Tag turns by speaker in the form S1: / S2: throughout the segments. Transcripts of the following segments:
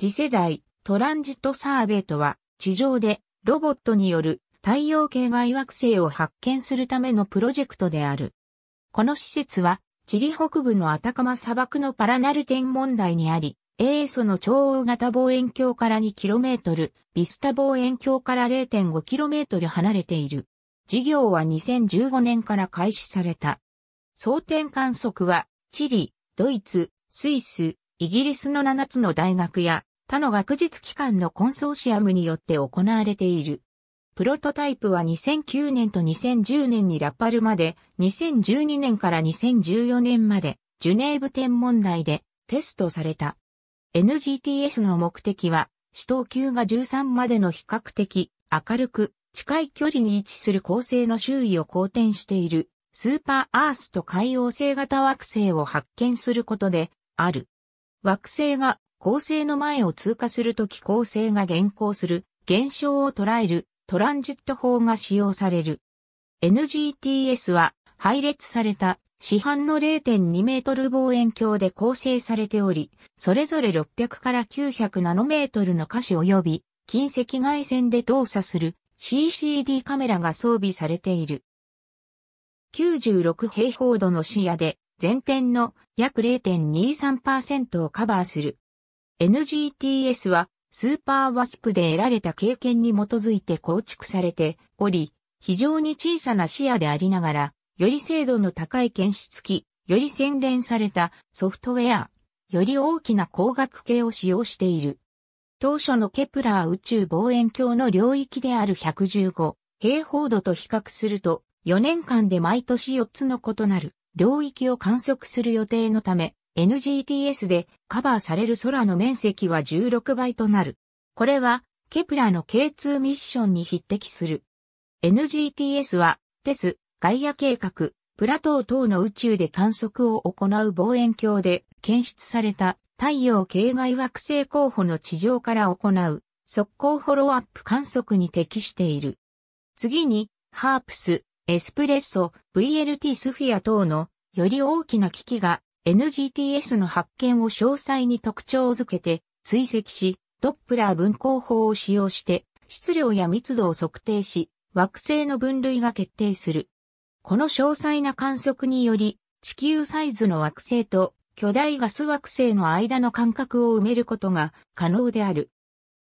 S1: 次世代トランジットサーベイとは、地上でロボットによる太陽系外惑星を発見するためのプロジェクトである。この施設は、チリ北部のアタカマ砂漠のパラナル天問題にあり、英ソの超大型望遠鏡から 2km、ビスタ望遠鏡から 0.5km 離れている。事業は2015年から開始された。総点観測は、チリ、ドイツ、スイス、イギリスの7つの大学や他の学術機関のコンソーシアムによって行われている。プロトタイプは2009年と2010年にラパルまで、2012年から2014年まで、ジュネーブ天文台でテストされた。NGTS の目的は、死闘級が13までの比較的明るく近い距離に位置する恒星の周囲を公転しているスーパーアースと海洋星型惑星を発見することである。惑星が構成の前を通過するとき構成が現行する現象を捉えるトランジット法が使用される。NGTS は配列された市販の0.2メートル望遠鏡で構成されており、それぞれ600から900ナノメートルの可視及び近赤外線で動作する CCD カメラが装備されている。96平方度の視野で全点の約0.23%をカバーする NGTS はスーパーワスプで得られた経験に基づいて構築されており、非常に小さな視野でありながら、より精度の高い検出機、より洗練されたソフトウェア、より大きな光学系を使用している。当初のケプラー宇宙望遠鏡の領域である115平方度と比較すると、4年間で毎年4つの異なる領域を観測する予定のため、NGTS でカバーされる空の面積は16倍となる。これは、ケプラの K2 ミッションに匹敵する。NGTS は、テス、ガイア計画、プラトー等の宇宙で観測を行う望遠鏡で検出された太陽系外惑星候補の地上から行う速攻フォローアップ観測に適している。次に、ハープス、エスプレッソ、VLT スフィア等のより大きな機器が NGTS の発見を詳細に特徴づけて追跡し、ドップラー分光法を使用して質量や密度を測定し、惑星の分類が決定する。この詳細な観測により、地球サイズの惑星と巨大ガス惑星の間の間隔を埋めることが可能である。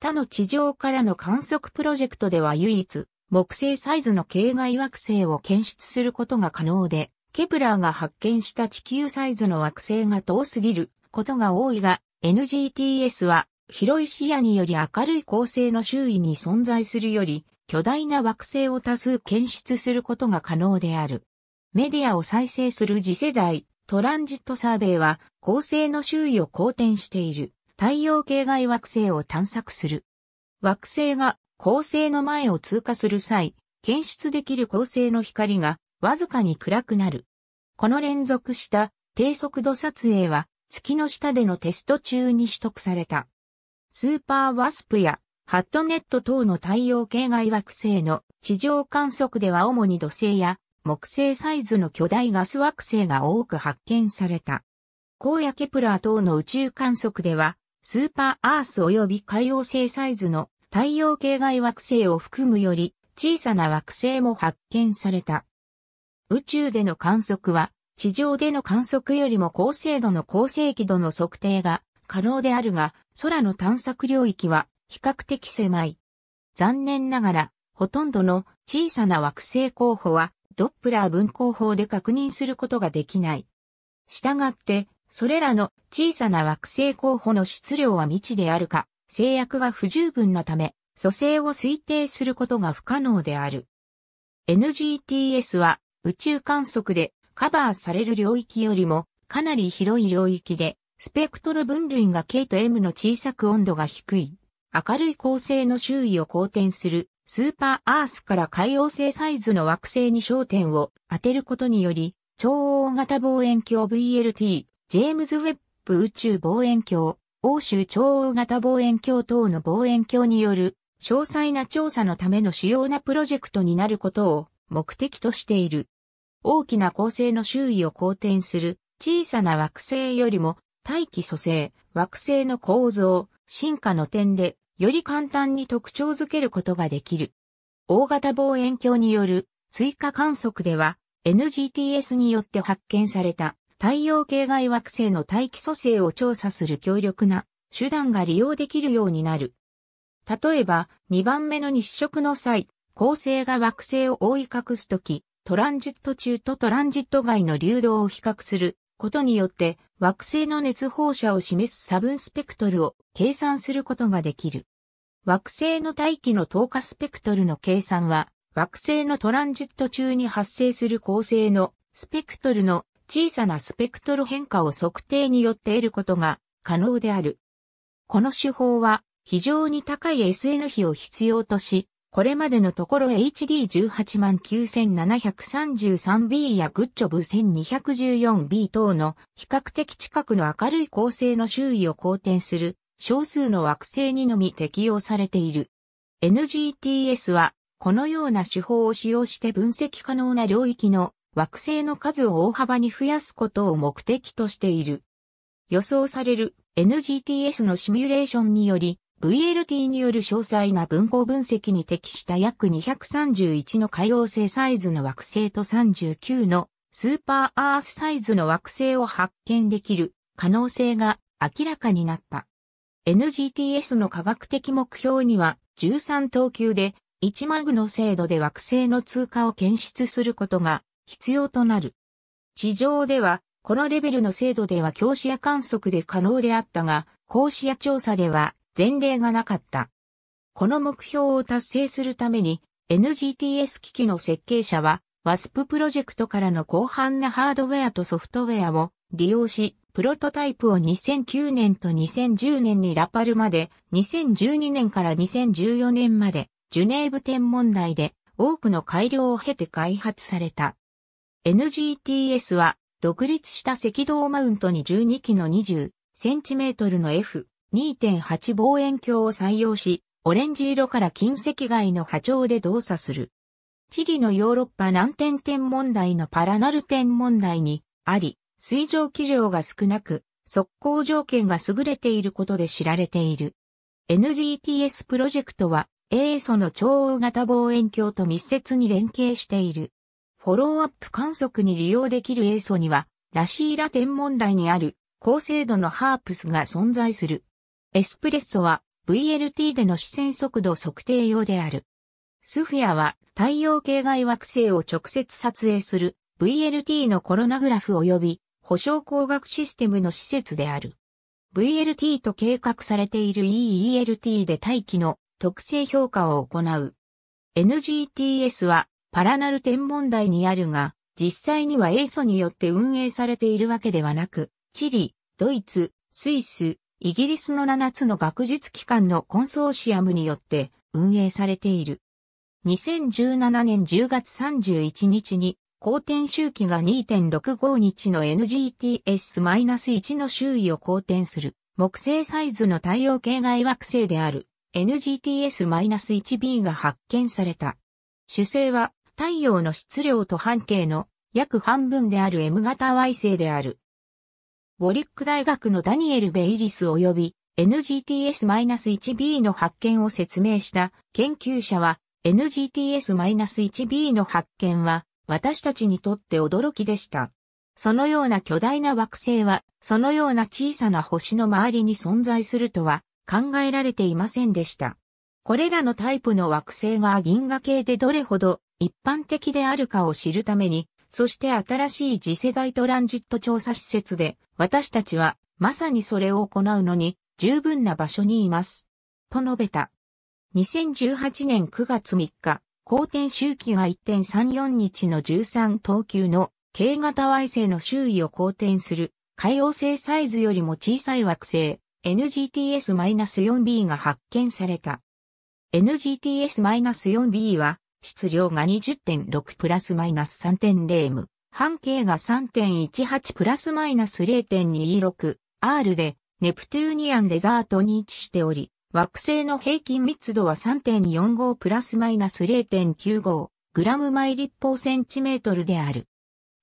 S1: 他の地上からの観測プロジェクトでは唯一、木星サイズの系外惑星を検出することが可能で、ケプラーが発見した地球サイズの惑星が遠すぎることが多いが、NGTS は広い視野により明るい恒星の周囲に存在するより巨大な惑星を多数検出することが可能である。メディアを再生する次世代トランジットサーベイは恒星の周囲を公転している太陽系外惑星を探索する。惑星が恒星の前を通過する際、検出できる恒星の光がわずかに暗くなる。この連続した低速度撮影は月の下でのテスト中に取得された。スーパーワスプやハットネット等の太陽系外惑星の地上観測では主に土星や木星サイズの巨大ガス惑星が多く発見された。荒野ケプラー等の宇宙観測ではスーパーアース及び海洋星サイズの太陽系外惑星を含むより小さな惑星も発見された。宇宙での観測は、地上での観測よりも高精度の高精気度の測定が可能であるが、空の探索領域は比較的狭い。残念ながら、ほとんどの小さな惑星候補は、ドップラー分光法で確認することができない。したがって、それらの小さな惑星候補の質量は未知であるか、制約が不十分なため、組成を推定することが不可能である。NGTS は宇宙観測でカバーされる領域よりもかなり広い領域で、スペクトル分類が K と M の小さく温度が低い、明るい恒星の周囲を公転するスーパーアースから海王星サイズの惑星に焦点を当てることにより、超大型望遠鏡 VLT、ジェームズ・ウェッブ宇宙望遠鏡、欧州超大型望遠鏡等の望遠鏡による詳細な調査のための主要なプロジェクトになることを目的としている。大きな恒星の周囲を公転する小さな惑星よりも大気組成、惑星の構造、進化の点でより簡単に特徴づけることができる。大型望遠鏡による追加観測では NGTS によって発見された太陽系外惑星の大気組成を調査する強力な手段が利用できるようになる。例えば2番目の日食の際、恒星が惑星を覆い隠すとき、トランジット中とトランジット外の流動を比較することによって惑星の熱放射を示す差分スペクトルを計算することができる。惑星の大気の透過スペクトルの計算は惑星のトランジット中に発生する構成のスペクトルの小さなスペクトル変化を測定によって得ることが可能である。この手法は非常に高い SN 比を必要とし、これまでのところ HD189,733B やグッジョブ 1214B 等の比較的近くの明るい構成の周囲を公転する少数の惑星にのみ適用されている。NGTS はこのような手法を使用して分析可能な領域の惑星の数を大幅に増やすことを目的としている。予想される NGTS のシミュレーションにより VLT による詳細な分光分析に適した約231の可用性サイズの惑星と39のスーパーアースサイズの惑星を発見できる可能性が明らかになった。NGTS の科学的目標には13等級で1マグの精度で惑星の通過を検出することが必要となる。地上ではこのレベルの精度では教師や観測で可能であったが、講師や調査では前例がなかった。この目標を達成するために NGTS 機器の設計者は WASP プロジェクトからの広範なハードウェアとソフトウェアを利用し、プロトタイプを2009年と2010年にラパルまで、2012年から2014年まで、ジュネーブ天文台で多くの改良を経て開発された。NGTS は独立した赤道マウントに12機の20センチメートルの F 2.8望遠鏡を採用し、オレンジ色から近赤外の波長で動作する。チリのヨーロッパ南天天問題のパラナル天問題にあり、水蒸気量が少なく、速攻条件が優れていることで知られている。NDTS プロジェクトは、英素の超大型望遠鏡と密接に連携している。フォローアップ観測に利用できる英素には、ラシーラ天文台にある高精度のハープスが存在する。エスプレッソは VLT での視線速度測定用である。スフィアは太陽系外惑星を直接撮影する VLT のコロナグラフ及び保証工学システムの施設である。VLT と計画されている EELT で大気の特性評価を行う。NGTS はパラナル天文台にあるが、実際にはエイソによって運営されているわけではなく、チリ、ドイツ、スイス、イギリスの7つの学術機関のコンソーシアムによって運営されている。2017年10月31日に、公転周期が2.65日の NGTS-1 の周囲を公転する木星サイズの太陽系外惑星である NGTS-1b が発見された。主星は太陽の質量と半径の約半分である M 型 Y 星である。ウォリック大学のダニエル・ベイリス及び NGTS-1B の発見を説明した研究者は NGTS-1B の発見は私たちにとって驚きでした。そのような巨大な惑星はそのような小さな星の周りに存在するとは考えられていませんでした。これらのタイプの惑星が銀河系でどれほど一般的であるかを知るために、そして新しい次世代トランジット調査施設で私たちは、まさにそれを行うのに、十分な場所にいます。と述べた。2018年9月3日、後天周期が1.34日の13等級の、軽型 Y 星の周囲を後転する、海洋星サイズよりも小さい惑星、NGTS-4b が発見された。NGTS-4b は、質量が20.6プラスマイナス3.0ム。半径が3.18プラスマイナス 0.26R で、ネプトゥーニアンデザートに位置しており、惑星の平均密度は3.45プラスマイナス0.95グラム毎立方センチメートルである。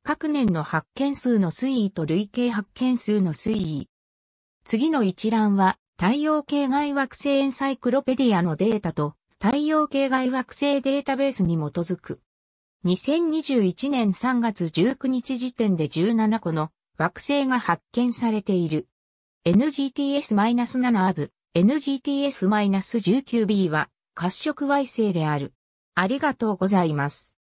S1: 各年の発見数の推移と累計発見数の推移。次の一覧は、太陽系外惑星エンサイクロペディアのデータと、太陽系外惑星データベースに基づく。2021年3月19日時点で17個の惑星が発見されている。NGTS-7 アブ、NGTS-19b は褐色矮星である。ありがとうございます。